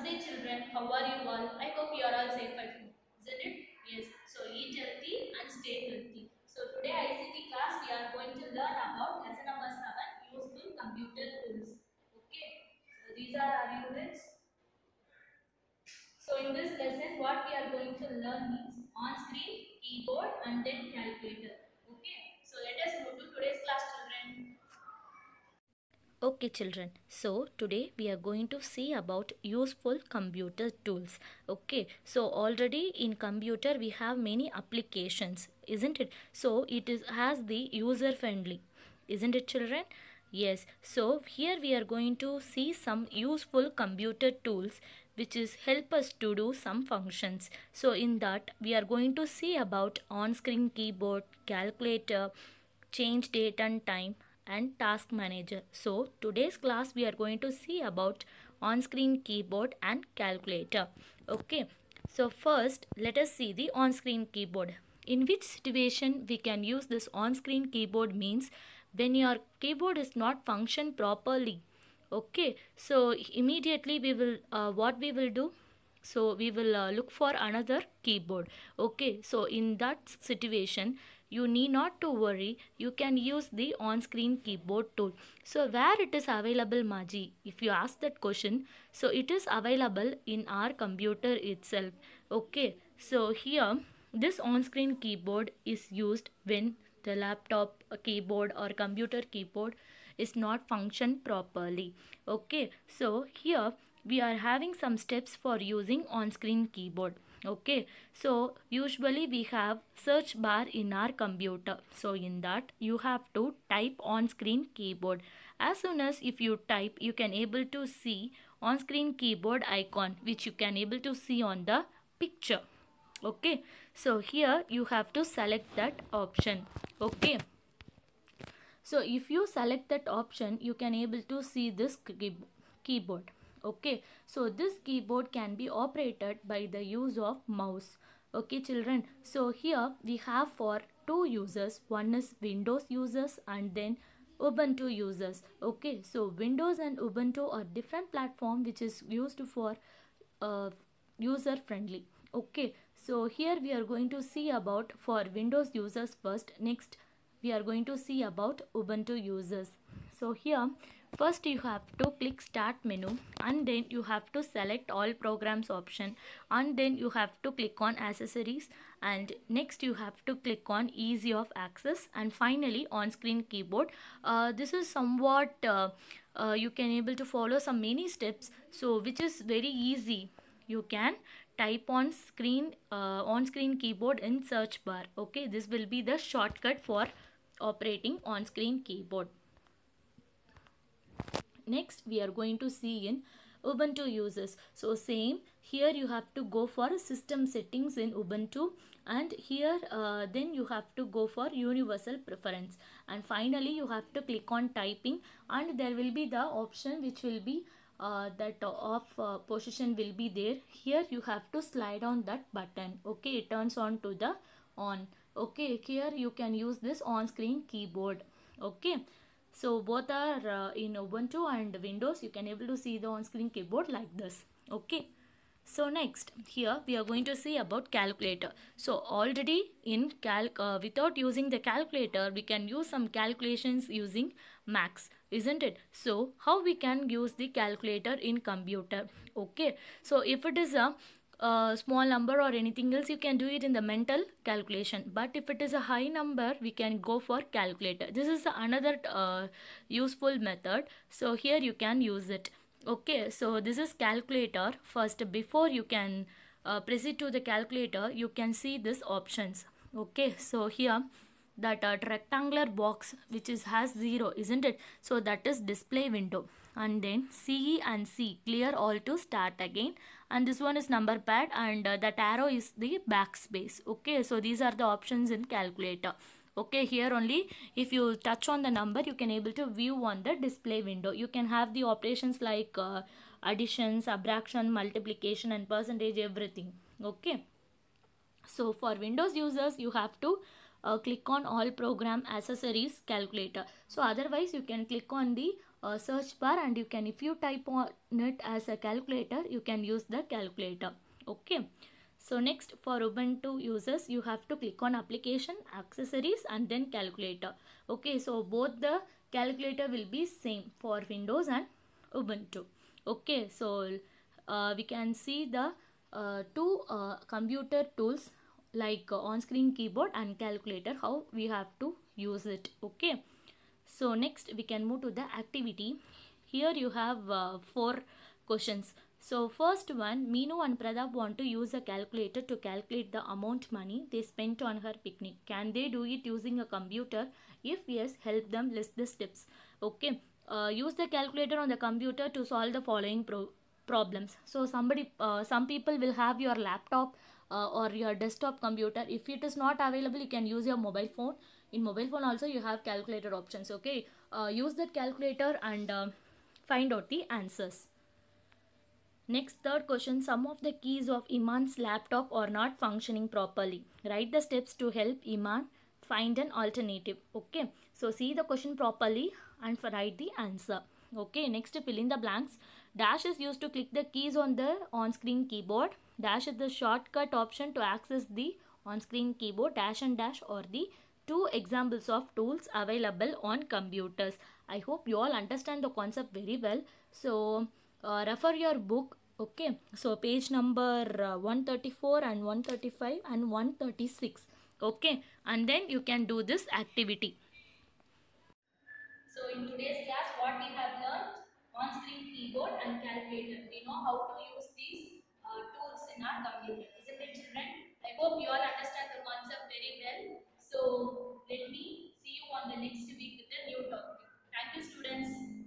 Namaste children, how are you all? I hope you are all safe at home, isn't it? Yes. So eat healthy and stay healthy. So today ICT class we are going to learn about lesson number 7 useful computer tools. Okay. So these are our units. So in this lesson what we are going to learn is on screen, keyboard and then calculator. Okay children, so today we are going to see about useful computer tools. Okay, so already in computer we have many applications, isn't it? So it is has the user friendly, isn't it children? Yes, so here we are going to see some useful computer tools which is help us to do some functions. So in that we are going to see about on-screen keyboard, calculator, change date and time, and task manager. So today's class we are going to see about on-screen keyboard and calculator. Okay. So first let us see the on-screen keyboard. In which situation we can use this on-screen keyboard means when your keyboard is not function properly. Okay. So immediately we will uh, what we will do so we will uh, look for another keyboard okay so in that situation you need not to worry you can use the on-screen keyboard tool so where it is available Maji if you ask that question so it is available in our computer itself okay so here this on-screen keyboard is used when the laptop keyboard or computer keyboard is not function properly okay so here we are having some steps for using on-screen keyboard okay so usually we have search bar in our computer so in that you have to type on screen keyboard as soon as if you type you can able to see on screen keyboard icon which you can able to see on the picture okay so here you have to select that option okay so if you select that option you can able to see this keyboard okay so this keyboard can be operated by the use of mouse okay children so here we have for two users one is windows users and then ubuntu users okay so windows and ubuntu are different platform which is used for uh, user friendly okay so here we are going to see about for windows users first next we are going to see about ubuntu users so here First you have to click start menu and then you have to select all programs option and then you have to click on accessories and next you have to click on easy of access and finally on screen keyboard. Uh, this is somewhat uh, uh, you can able to follow some many steps so which is very easy you can type on screen uh, on screen keyboard in search bar okay this will be the shortcut for operating on screen keyboard next we are going to see in Ubuntu users. So same here you have to go for system settings in Ubuntu and here uh, then you have to go for universal preference and finally you have to click on typing and there will be the option which will be uh, that off uh, position will be there. Here you have to slide on that button. Okay it turns on to the on. Okay here you can use this on screen keyboard. Okay so both are uh, in ubuntu and windows you can able to see the on-screen keyboard like this okay so next here we are going to see about calculator so already in calc uh, without using the calculator we can use some calculations using max isn't it so how we can use the calculator in computer okay so if it is a small number or anything else you can do it in the mental calculation but if it is a high number we can go for calculator this is another uh, useful method so here you can use it okay so this is calculator first before you can uh, proceed to the calculator you can see this options okay so here that uh, rectangular box which is has zero isn't it so that is display window and then CE and C clear all to start again and this one is number pad and uh, that arrow is the backspace okay so these are the options in calculator okay here only if you touch on the number you can able to view on the display window you can have the operations like uh, addition subtraction multiplication and percentage everything okay so for windows users you have to uh, click on all program accessories calculator so otherwise you can click on the uh, search bar and you can if you type on it as a calculator you can use the calculator okay so next for Ubuntu users you have to click on application accessories and then calculator okay so both the calculator will be same for Windows and Ubuntu okay so uh, we can see the uh, two uh, computer tools like on-screen keyboard and calculator how we have to use it okay so next we can move to the activity. Here you have uh, four questions. So first one, Meenu and Pradap want to use a calculator to calculate the amount money they spent on her picnic. Can they do it using a computer? If yes, help them list the steps. Okay. Uh, use the calculator on the computer to solve the following pro problems. So somebody, uh, some people will have your laptop uh, or your desktop computer if it is not available you can use your mobile phone in mobile phone also you have calculator options okay uh, use that calculator and uh, find out the answers next third question some of the keys of iman's laptop are not functioning properly write the steps to help iman find an alternative okay so see the question properly and write the answer okay next fill in the blanks Dash is used to click the keys on the on-screen keyboard. Dash is the shortcut option to access the on-screen keyboard. Dash and dash or the two examples of tools available on computers. I hope you all understand the concept very well. So uh, refer your book. Okay, so page number uh, 134 and 135 and 136. Okay, and then you can do this activity. So in today's class, keyboard and calculator. We know how to use these uh, tools in our computer. Isn't it children? I hope you all understand the concept very well. So let me see you on the next week with a new topic. Thank you students.